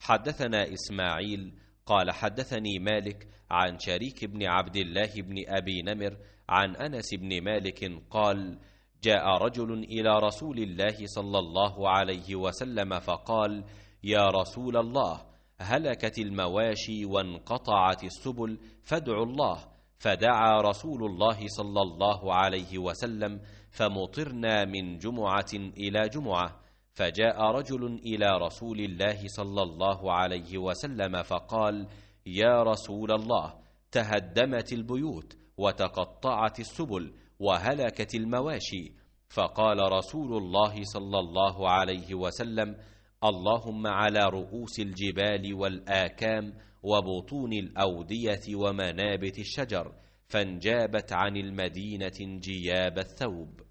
حدثنا إسماعيل قال حدثني مالك عن شريك بن عبد الله بن أبي نمر عن أنس بن مالك قال جاء رجل إلى رسول الله صلى الله عليه وسلم فقال يا رسول الله هلكت المواشي وانقطعت السبل فادعوا الله فدعا رسول الله صلى الله عليه وسلم فمطرنا من جمعة إلى جمعة فجاء رجل الى رسول الله صلى الله عليه وسلم فقال يا رسول الله تهدمت البيوت وتقطعت السبل وهلكت المواشي فقال رسول الله صلى الله عليه وسلم اللهم على رؤوس الجبال والاكام وبطون الاوديه ومنابت الشجر فانجابت عن المدينه انجياب الثوب